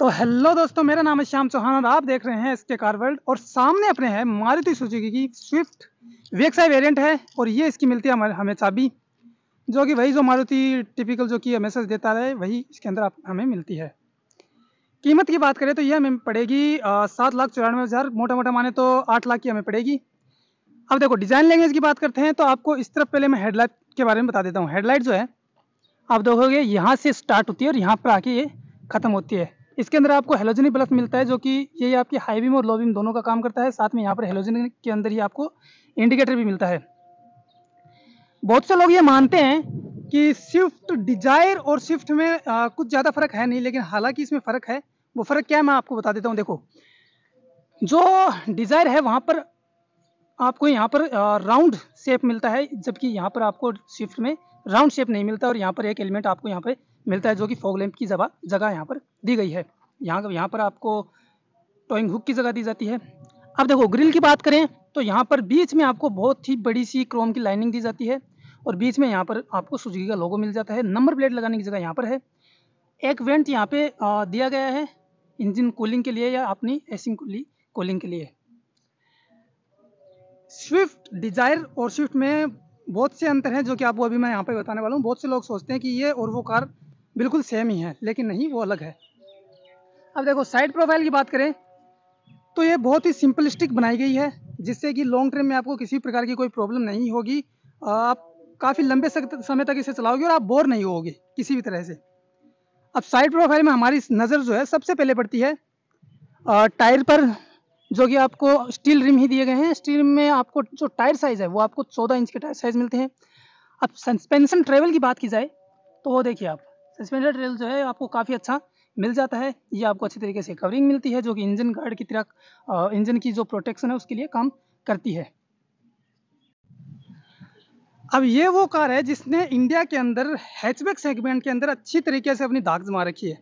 तो हेलो दोस्तों मेरा नाम है श्याम चौहान और आप देख रहे हैं इसके कार वर्ल्ड और सामने अपने हैं मारुति सुजुकी की स्विफ्ट वेक्साई वेरिएंट है और ये इसकी मिलती है हमें चाबी जो कि वही जो मारुति टिपिकल जो कि हमेशा देता रहे वही इसके अंदर आप हमें मिलती है कीमत की बात करें तो ये हमें पड़ेगी सात लाख चौरानवे हज़ार मोटा मोटा माने तो आठ लाख की हमें पड़ेगी अब देखो डिज़ाइन लैंग्वेज की बात करते हैं तो आपको इस तरफ पहले मैं हेडलाइट के बारे में बता देता हूँ हेडलाइट जो है आप देखोगे यहाँ से स्टार्ट होती है और यहाँ पर आके ये ख़त्म होती है इसके अंदर आपको हेलोजनिक बल्ब मिलता है जो कि ये आपकी हाई बीम और लो बीम दोनों का काम करता है साथ में यहाँ पर हेलोजनिक के अंदर ही आपको इंडिकेटर भी मिलता है बहुत से लोग ये मानते हैं कि स्विफ्ट डिजायर और स्विफ्ट में आ, कुछ ज़्यादा फर्क है नहीं लेकिन हालांकि इसमें फ़र्क है वो फ़र्क क्या है मैं आपको बता देता हूँ देखो जो डिज़ायर है वहाँ पर आपको यहाँ पर राउंड शेप मिलता है जबकि यहाँ पर आपको स्विफ्ट में राउंड शेप नहीं मिलता और यहाँ पर एक एलिमेंट आपको यहाँ पर मिलता है जो कि फॉग लैंप की जगह जगह यहाँ पर दी गई है यहाँ यहाँ पर आपको टॉइंग हुक की जगह दी जाती है अब देखो ग्रिल की बात करें तो यहाँ पर बीच में आपको बहुत ही बड़ी सी क्रोम की लाइनिंग दी जाती है और बीच में यहाँ पर आपको सुजुकी का लोगो मिल जाता है नंबर प्लेट लगाने की जगह यहाँ पर है एक वेंट यहाँ पे दिया गया है इंजन कूलिंग के लिए या अपनी एसिंग कूलिंग के लिए स्विफ्ट डिजायर और स्विफ्ट में बहुत से अंतर हैं जो कि आपको अभी मैं यहाँ पे बताने वाला हूँ बहुत से लोग सोचते हैं कि ये और वो कार बिल्कुल सेम ही है लेकिन नहीं वो अलग है अब देखो साइड प्रोफाइल की बात करें तो ये बहुत ही सिंपलिस्टिक बनाई गई है जिससे कि लॉन्ग टर्म में आपको किसी प्रकार की कोई प्रॉब्लम नहीं होगी आप काफ़ी लंबे समय तक इसे चलाओगे और आप बोर नहीं होगे किसी भी तरह से अब साइड प्रोफाइल में हमारी नज़र जो है सबसे पहले पड़ती है टायर पर जो कि आपको स्टील रिम ही दिए गए हैं स्टील रिम में आपको जो टायर साइज़ है वो आपको चौदह इंच के टायर साइज़ मिलते हैं अब सस्पेंशन ट्रेवल की बात की जाए तो वो देखिए आप सस्पेंडर ट्रेल जो है आपको काफ़ी अच्छा मिल जाता है ये आपको अच्छी तरीके से कवरिंग मिलती है जो कि इंजन गार्ड की तरह इंजन की जो प्रोटेक्शन है उसके लिए काम करती है अब ये वो कार है जिसने इंडिया के अंदर हैचबैक सेगमेंट के अंदर अच्छी तरीके से अपनी दाग जमा रखी है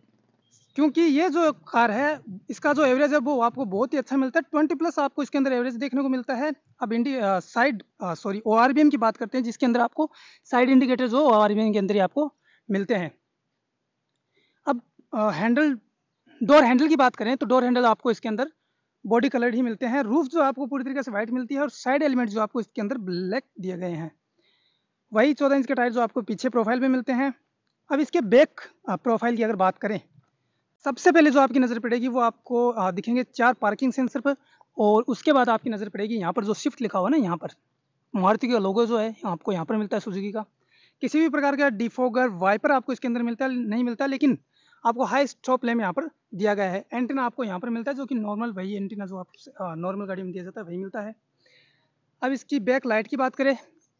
क्योंकि ये जो कार है इसका जो एवरेज है वो आपको बहुत ही अच्छा मिलता है ट्वेंटी प्लस आपको इसके अंदर एवरेज देखने को मिलता है अब इंडी साइड सॉरी ओ की बात करते हैं जिसके अंदर आपको साइड इंडिकेटर जो ओ के अंदर ही आपको मिलते हैं हैंडल डोर हैंडल की बात करें तो डोर हैंडल आपको इसके अंदर बॉडी कलर्ड ही मिलते हैं रूफ जो आपको पूरी तरीके से व्हाइट मिलती है और साइड एलिमेंट जो आपको इसके अंदर ब्लैक दिए गए हैं वही चौदह इंच के टायर जो आपको पीछे प्रोफाइल में मिलते हैं अब इसके बैक प्रोफाइल की अगर बात करें सबसे पहले जो आपकी नज़र पड़ेगी वो आपको दिखेंगे चार पार्किंग सेंसर पर और उसके बाद आपकी नज़र पड़ेगी यहाँ पर जो शिफ्ट लिखा हुआ ना यहाँ पर मारुति का लोगो जो है आपको यहाँ पर मिलता है सुजुकी का किसी भी प्रकार का डिफोगर वाइपर आपको इसके अंदर मिलता है नहीं मिलता लेकिन आपको हाई स्टॉप लैम्प यहाँ पर दिया गया है एंटीना आपको यहाँ पर मिलता है जो कि नॉर्मल वही एंटीना जो आप नॉर्मल गाड़ी में दिया जाता है वही मिलता है अब इसकी बैक लाइट की बात करें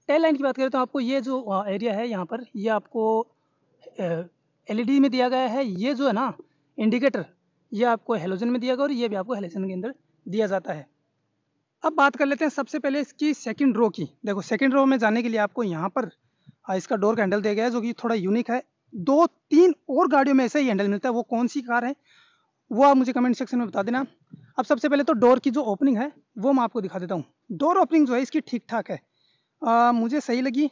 टेल लाइन की बात करें तो आपको ये जो एरिया है यहाँ पर ये आपको एलईडी में दिया गया है ये जो है ना इंडिकेटर ये आपको हेलोजन में दिया गया और ये भी आपको हेलोजन के अंदर दिया जाता है अब बात कर लेते हैं सबसे पहले इसकी सेकेंड रो की देखो सेकेंड रो में जाने के लिए आपको यहाँ पर इसका डोर का हैंडल दिया गया है जो कि थोड़ा यूनिक है दो तीन और गाड़ियों में ऐसा ही हैंडल मिलता है वो कौन सी कार है वो आप मुझे कमेंट सेक्शन में बता देना अब सबसे पहले तो डोर की जो ओपनिंग है वो मैं आपको दिखा देता हूँ डोर ओपनिंग जो है इसकी ठीक ठाक है आ, मुझे सही लगी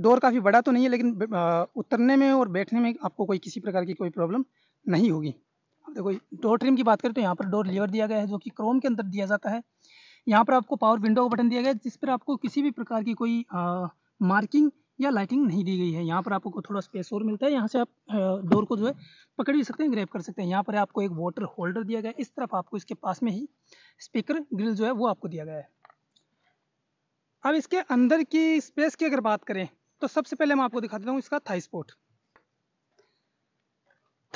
डोर काफ़ी बड़ा तो नहीं है लेकिन आ, उतरने में और बैठने में आपको कोई किसी प्रकार की कोई प्रॉब्लम नहीं होगी अब देखो डोर ट्रिम की बात करें तो यहाँ पर डोर लीवर दिया गया है जो कि क्रोम के अंदर दिया जाता है यहाँ पर आपको पावर विंडो का बटन दिया गया है जिस पर आपको किसी भी प्रकार की कोई आ, मार्किंग या लाइटिंग नहीं दी गई है यहाँ पर आपको थोड़ा स्पेस और मिलता है यहाँ से आप डोर को जो है पकड़ भी सकते हैं ग्रैप कर सकते हैं यहाँ पर आपको एक वाटर होल्डर दिया गया है इस तरफ आपको इसके पास में ही स्पीकर ग्रिल जो है वो आपको दिया गया है अब इसके अंदर की स्पेस की अगर बात करें तो सबसे पहले मैं आपको दिखा देता हूँ इसका थाई स्पोर्ट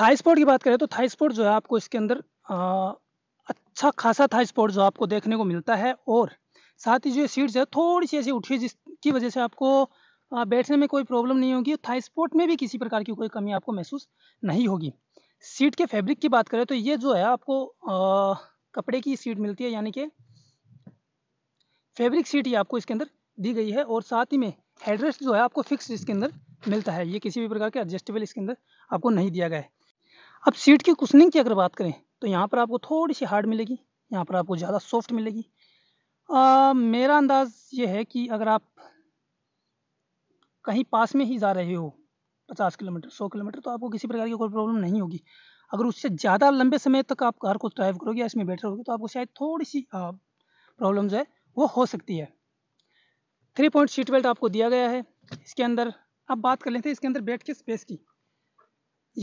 थाई स्पोर्ट की बात करें तो थाई स्पोर्ट जो है आपको इसके अंदर अच्छा खासा थाई स्पोर्ट जो आपको देखने को मिलता है और साथ ही जो सीट्स है थोड़ी सी ऐसी उठी जिसकी वजह से आपको तो बैठने में कोई प्रॉब्लम नहीं होगी थाई स्पोर्ट में भी किसी प्रकार की कोई कमी आपको महसूस नहीं होगी सीट के फैब्रिक की बात करें तो ये जो है आपको आ, कपड़े की सीट मिलती है यानी कि फैब्रिक सीट ही आपको इसके अंदर दी गई है और साथ ही में हेडरेस्ट जो है आपको फिक्स इसके अंदर मिलता है ये किसी भी प्रकार के एडजस्टेबल इसके अंदर आपको नहीं दिया गया है अब सीट की कुशनिंग की अगर बात करें तो यहाँ पर आपको थोड़ी सी हार्ड मिलेगी यहाँ पर आपको ज़्यादा सॉफ्ट मिलेगी आ, मेरा अंदाज़ ये है कि अगर आप कहीं पास में ही जा रहे हो पचास किलोमीटर सौ किलोमीटर तो आपको किसी प्रकार की कोई प्रॉब्लम नहीं होगी अगर उससे ज़्यादा लंबे समय तक आप कार को ड्राइव करोगे या इसमें बैठे होगी तो आपको शायद थोड़ी सी प्रॉब्लम जो है वो हो सकती है थ्री पॉइंट सीट बेल्ट आपको दिया गया है इसके अंदर आप बात कर लेते हैं इसके अंदर बैठ के स्पेस की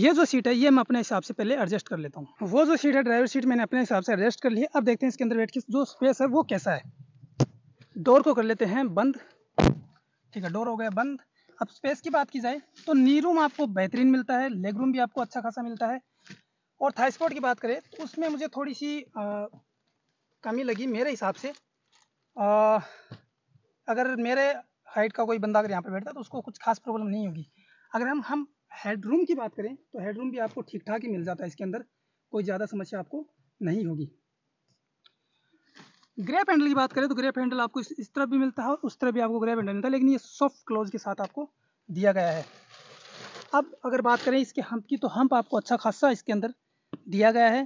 ये जो सीट है ये मैं अपने हिसाब से पहले एडजस्ट कर लेता हूँ वो जो सीट है ड्राइवर सीट मैंने अपने हिसाब से एडजस्ट कर ली है अब देखते हैं इसके अंदर बैठ के जो स्पेस है वो कैसा है डोर को कर लेते हैं बंद ठीक है डोर हो गया बंद अब स्पेस की बात की जाए तो नी रूम आपको बेहतरीन मिलता है लेग रूम भी आपको अच्छा खासा मिलता है और थाई स्पॉट की बात करें तो उसमें मुझे थोड़ी सी आ, कमी लगी मेरे हिसाब से आ, अगर मेरे हाइट का कोई बंदा अगर यहाँ पर बैठता तो उसको कुछ खास प्रॉब्लम नहीं होगी अगर हम हम हेड रूम की बात करें तो हेड रूम भी आपको ठीक ठाक ही मिल जाता है इसके अंदर कोई ज़्यादा समस्या आपको नहीं होगी ग्रेप हैंडल की बात करें तो ग्रेप हैंडल आपको इस, इस तरफ भी मिलता है और उस तरफ भी आपको ग्रेप हैंडल मिलता है लेकिन ये सॉफ्ट क्लोज के साथ आपको दिया गया है अब अगर बात करें इसके हम्प की तो हम्प आपको अच्छा खासा इसके अंदर दिया गया है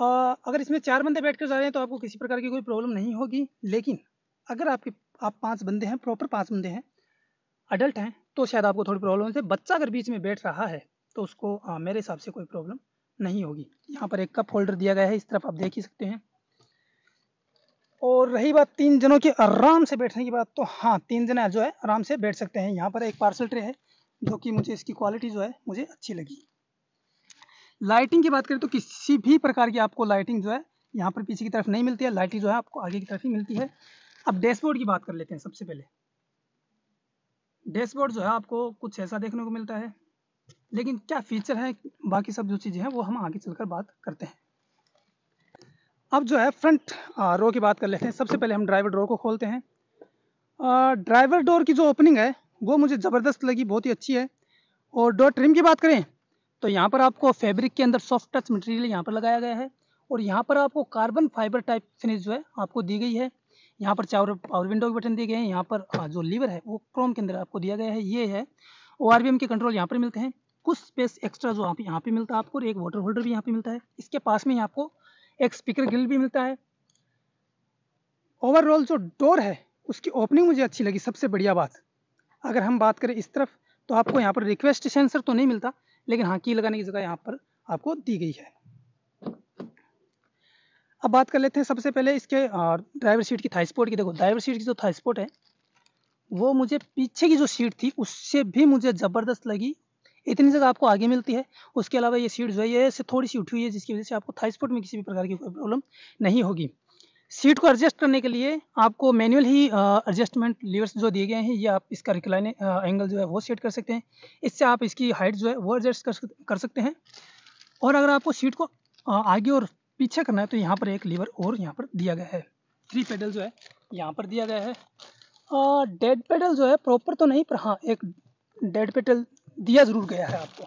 आ, अगर इसमें चार बंदे बैठ कर जा रहे हैं तो आपको किसी प्रकार की कोई प्रॉब्लम नहीं होगी लेकिन अगर आपके आप पाँच बंदे हैं प्रॉपर पाँच बंदे हैं अडल्ट हैं तो शायद आपको थोड़ी प्रॉब्लम होती है बच्चा अगर बीच में बैठ रहा है तो उसको आ, हाँ, मेरे हिसाब से कोई प्रॉब्लम नहीं होगी यहाँ पर एक कप होल्डर दिया गया है इस तरफ आप देख ही सकते हैं और रही बात तीन जनों के आराम से बैठने की बात तो हाँ तीन जन जो है आराम से बैठ सकते हैं यहाँ पर एक पार्सल ट्रे है जो कि मुझे इसकी क्वालिटी जो है मुझे अच्छी लगी लाइटिंग की बात करें तो किसी भी प्रकार की आपको लाइटिंग जो है यहाँ पर पीछे की तरफ नहीं मिलती है लाइटिंग जो है आपको आगे की तरफ ही मिलती है अब डैशबोर्ड की बात कर लेते हैं सबसे पहले डैशबोर्ड जो है आपको कुछ ऐसा देखने को मिलता है लेकिन क्या फीचर है बाकी सब जो चीज़ें हैं वो हम आगे चलकर बात करते हैं अब जो है फ्रंट रो की बात कर लेते हैं सबसे पहले हम ड्राइवर डोर को खोलते हैं ड्राइवर डोर की जो ओपनिंग है वो मुझे ज़बरदस्त लगी बहुत ही अच्छी है और डोर ट्रिम की बात करें तो यहाँ पर आपको फैब्रिक के अंदर सॉफ्ट टच मटेरियल यहाँ पर लगाया गया है और यहाँ पर आपको कार्बन फाइबर टाइप फिनिश जो है आपको दी गई है यहाँ पर चावर पावर विंडो के बटन दिए गए हैं यहाँ पर जो लीवर है वो क्रोम के अंदर आपको दिया गया है ये है ओ के कंट्रोल यहाँ पर मिलते हैं कुछ स्पेस एक्स्ट्रा जो आप यहाँ पर मिलता है आपको और एक वाटर होल्डर भी यहाँ पे मिलता है इसके पास में ही आपको एक स्पीकर ग्रिल भी मिलता है ओवरऑल जो डोर है उसकी ओपनिंग मुझे अच्छी लगी सबसे बढ़िया बात अगर हम बात करें इस तरफ तो आपको यहाँ पर रिक्वेस्ट सेंसर तो नहीं मिलता लेकिन हाँ की लगाने की जगह यहाँ पर आपको दी गई है अब बात कर लेते हैं सबसे पहले इसके ड्राइवर सीट की थाई स्पोर्ट की देखो ड्राइवर सीट की जो थाई स्पोर्ट है वो मुझे पीछे की जो सीट थी उससे भी मुझे ज़बरदस्त लगी इतनी जगह आपको आगे मिलती है उसके अलावा ये सीट जो है ये इससे थोड़ी सी उठी हुई है जिसकी वजह से आपको स्पोर्ट में किसी भी प्रकार की कोई प्रॉब्लम नहीं होगी सीट को एडजस्ट करने के लिए आपको मैनुअल ही एडजस्टमेंट लीवर्स जो दिए गए हैं ये आप इसका रिक्लाइन एंगल जो है वो सेट कर सकते हैं इससे आप इसकी हाइट जो है वो एडजस्ट कर सकते हैं और अगर आपको सीट को आगे और पीछे करना है तो यहाँ पर एक लीवर और यहाँ पर दिया गया है थ्री पेडल जो है यहाँ पर दिया गया है डेड पेडल जो है प्रॉपर तो नहीं पर हाँ एक डेड पेडल दिया ज़रूर गया है आपको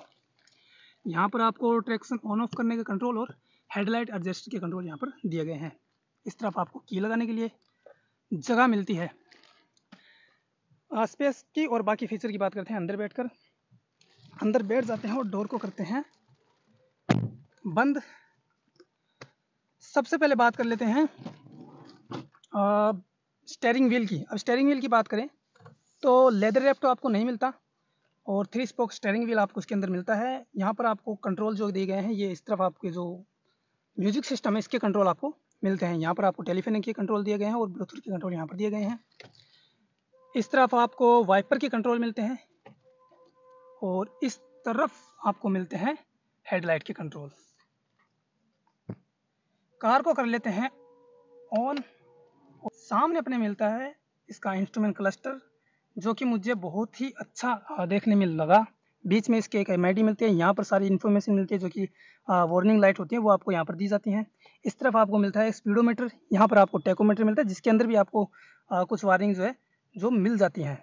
यहाँ पर आपको ट्रैक्शन ऑन ऑफ करने का कंट्रोल और हेडलाइट एडजस्ट के कंट्रोल यहाँ पर दिए गए हैं इस तरफ आपको की लगाने के लिए जगह मिलती है स्पेस की और बाकी फीचर की बात करते हैं अंदर बैठकर अंदर बैठ जाते हैं और डोर को करते हैं बंद सबसे पहले बात कर लेते हैं स्टेयरिंग व्हील की अब स्टेयरिंग व्हील की बात करें तो लेदर रैप तो आपको नहीं मिलता और थ्री स्पोक स्टेयरिंग व्हील आपको उसके अंदर मिलता है यहाँ पर आपको कंट्रोल जो दिए गए हैं ये इस तरफ आपके जो म्यूजिक सिस्टम है इसके कंट्रोल आपको मिलते हैं यहाँ पर आपको टेलीफोन के कंट्रोल दिए गए हैं और ब्लूटूथ के कंट्रोल यहाँ पर दिए गए हैं इस तरफ आपको वाइपर के कंट्रोल मिलते हैं और इस तरफ आपको मिलते हैं हेडलाइट के कंट्रोल कार को कर लेते हैं ऑन सामने अपने मिलता है इसका इंस्ट्रूमेंट क्लस्टर जो कि मुझे बहुत ही अच्छा देखने में लगा बीच में इसके एक एम मिलती है यहाँ पर सारी इन्फॉर्मेशन मिलती है जो कि वार्निंग लाइट होती है वो आपको यहाँ पर दी जाती हैं इस तरफ आपको मिलता है स्पीडोमीटर यहाँ पर आपको टेकोमीटर मिलता है जिसके अंदर भी आपको आ, कुछ वार्निंग जो है जो मिल जाती हैं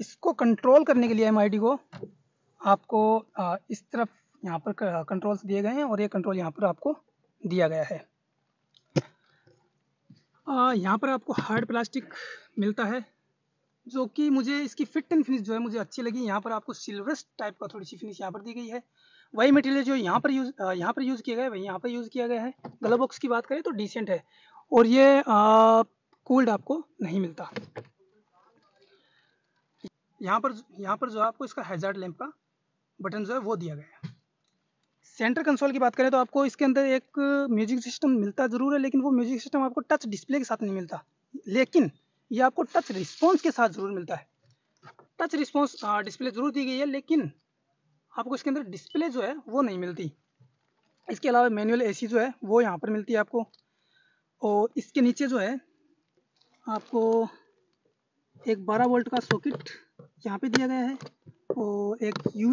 इसको कंट्रोल करने के लिए एम को आपको आ, इस तरफ यहाँ पर कंट्रोल्स दिए गए हैं और ये कंट्रोल यहाँ पर आपको दिया गया है यहाँ पर आपको हार्ड प्लास्टिक मिलता है जो कि मुझे इसकी फिट एंड फिनिश जो है मुझे अच्छी लगी यहाँ पर आपको सिल्वरस टाइप का थोड़ी सी फिनिश यहाँ पर दी गई है वही मटेरियल जो यहाँ पर यूज़ यहाँ पर यूज़ किया गया है वही यहाँ पर यूज़ किया गया है गला बॉक्स की बात करें तो डिसेंट है और ये कोल्ड आपको नहीं मिलता यहाँ पर यहाँ पर जो है आपको इसका हैजार्ड लैम्प का बटन जो है वो दिया गया है सेंटर कंसोल की बात करें तो आपको इसके अंदर एक म्यूजिक सिस्टम मिलता ज़रूर है लेकिन वो म्यूजिक सिस्टम आपको टच डिस्प्ले के साथ नहीं मिलता लेकिन ये आपको टच रिस्पॉन्स के साथ ज़रूर मिलता है टच रिस्पॉन्स डिस्प्ले ज़रूर दी गई है लेकिन आपको इसके अंदर डिस्प्ले जो है वो नहीं मिलती इसके अलावा मैनुअल ए जो है वो यहाँ पर मिलती है आपको और इसके नीचे जो है आपको एक बारह वोल्ट का सॉकेट यहाँ पे दिया गया है और एक यू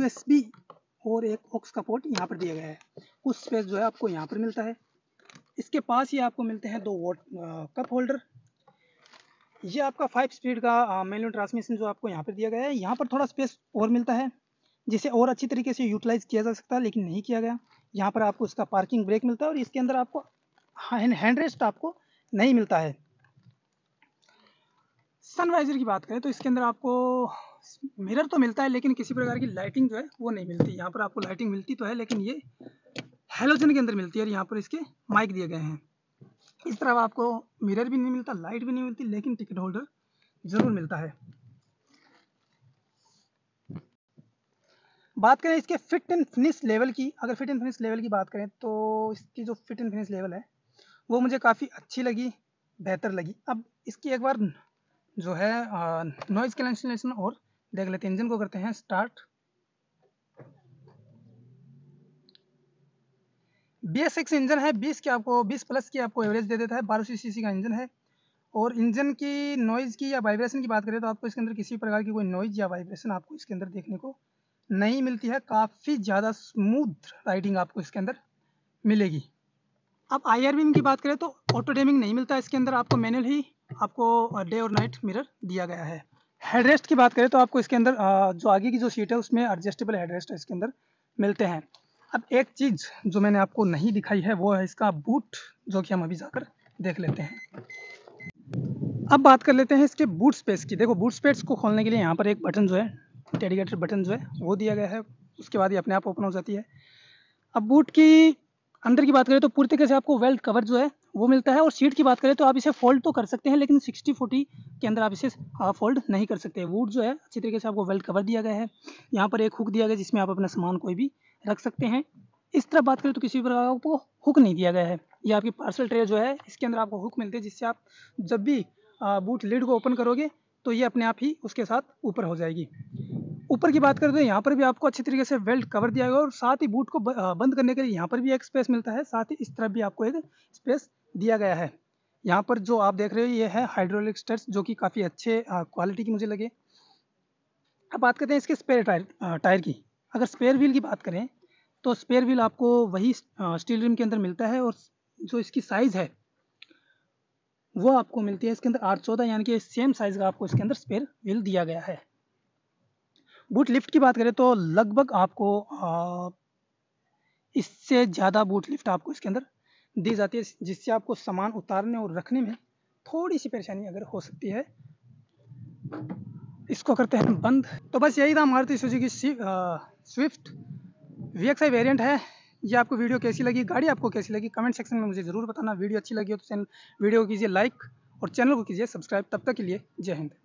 और एक ऑक्स का पोर्ट यहाँ पर दिया गया है कुछ स्पेस जो है आपको यहाँ पर मिलता है इसके पास ही आपको मिलते हैं दो वोट कप होल्डर ये आपका फाइव स्पीड का मेन ट्रांसमिशन जो आपको यहाँ पर दिया गया है यहाँ पर थोड़ा स्पेस और मिलता है जिसे और अच्छी तरीके से यूटिलाइज़ किया जा सकता है लेकिन नहीं किया गया यहाँ पर आपको इसका पार्किंग ब्रेक मिलता है और इसके अंदर आपको हैंड रेस्ट आपको नहीं मिलता है सनवाइज़र की बात करें तो इसके अंदर आपको मिरर तो मिलता है लेकिन किसी प्रकार की लाइटिंग जो है वो नहीं मिलती यहाँ पर आपको लाइटिंग मिलती तो है लेकिन ये हेलोजन के अंदर मिलती है और यहाँ पर इसके माइक दिए गए हैं इस तरह आपको मिरर भी नहीं मिलता लाइट भी नहीं मिलती लेकिन टिकट होल्डर ज़रूर मिलता है बात करें इसके फिट एंड फिनिश लेवल की अगर फिट एंड फिनिश लेवल की बात करें तो इसकी जो फिट एंड फिनिश लेवल है वो मुझे काफ़ी अच्छी लगी बेहतर लगी अब इसकी एक बार जो है नॉइज़ कैंसलेशन और देख लेते हैं इंजन को करते हैं start B S X engine है बीस की आपको बीस प्लस की आपको एवरेज दे देता है बारह सौ सी का इंजन है और इंजन की नॉइज़ की या वाइब्रेशन की बात करें तो आपको इसके अंदर किसी प्रकार की कोई नॉइज़ या वाइब्रेशन आपको इसके अंदर देखने को नहीं मिलती है काफ़ी ज़्यादा स्मूथ राइडिंग आपको इसके अंदर मिलेगी अब आई आर की बात करें तो ऑटोडेमिंग नहीं मिलता इसके अंदर आपको मैनुअल ही आपको डे और नाइट मिरर दिया गया है हेडरेस्ट की बात करें तो आपको इसके अंदर जो आगे की जो सीट है उसमें एडजस्टेबल हेडरेस्ट इसके अंदर मिलते हैं अब एक चीज़ जो मैंने आपको नहीं दिखाई है वो है इसका बूट जो कि हम अभी जाकर देख लेते हैं अब बात कर लेते हैं इसके बूट स्पेस की देखो बूट स्पेस को खोलने के लिए यहाँ पर एक बटन जो है डेडिकेटेड बटन जो है वो दिया गया है उसके बाद ही अपने आप ओपन हो जाती है अब बूट की अंदर की बात करें तो पूरी तरीके से आपको वेल्ड कवर जो है वो मिलता है और सीट की बात करें तो आप इसे फोल्ड तो कर सकते हैं लेकिन सिक्सटी फोर्टी के अंदर आप इसे फोल्ड नहीं कर सकते वुड जो है अच्छी तरीके से आपको वेल कवर दिया गया है यहाँ पर एक हुक दिया गया जिसमें आप अपना सामान कोई भी रख सकते हैं इस तरफ बात करें तो किसी भी प्रकार आपको हुक नहीं दिया गया है या आपकी पार्सल ट्रे जो है इसके अंदर आपको हुक मिलते हैं जिससे आप जब भी बूट लीड को ओपन करोगे तो ये अपने आप ही उसके साथ ऊपर हो जाएगी ऊपर की बात करें तो यहाँ पर भी आपको अच्छी तरीके से वेल्ट कवर दिया गया और साथ ही बूट को बंद करने के लिए यहाँ पर भी एक स्पेस मिलता है साथ ही इस तरफ भी आपको एक स्पेस दिया गया है यहाँ पर जो आप देख रहे हो ये है हाइड्रोलिक स्टर्स जो कि काफ़ी अच्छे क्वालिटी की मुझे लगे अब बात करते हैं इसके स्पेयर टायर टायर की अगर स्पेयर व्हील की बात करें तो स्पेयर व्हील आपको वही स्टील रिम के अंदर मिलता है और जो इसकी साइज़ है वो आपको मिलती है इसके अंदर आठ चौदह यानी कि सेम साइज़ का आपको इसके अंदर स्पेयर व्हील दिया गया है बूट लिफ्ट की बात करें तो लगभग आपको इससे ज़्यादा बूट लिफ्ट आपको इसके अंदर दी जाती है जिससे आपको सामान उतारने और रखने में थोड़ी सी परेशानी अगर हो सकती है इसको करते हैं बंद तो बस यही था Maruti Suzuki Swift V X I variant है ये आपको वीडियो कैसी लगी गाड़ी आपको कैसी लगी कमेंट सेक्शन में मुझे ज़रूर बताना वीडियो अच्छी लगी हो तो चैनल वीडियो को कीजिए लाइक और चैनल को कीजिए सब्सक्राइब तब तक के लिए जय हिंद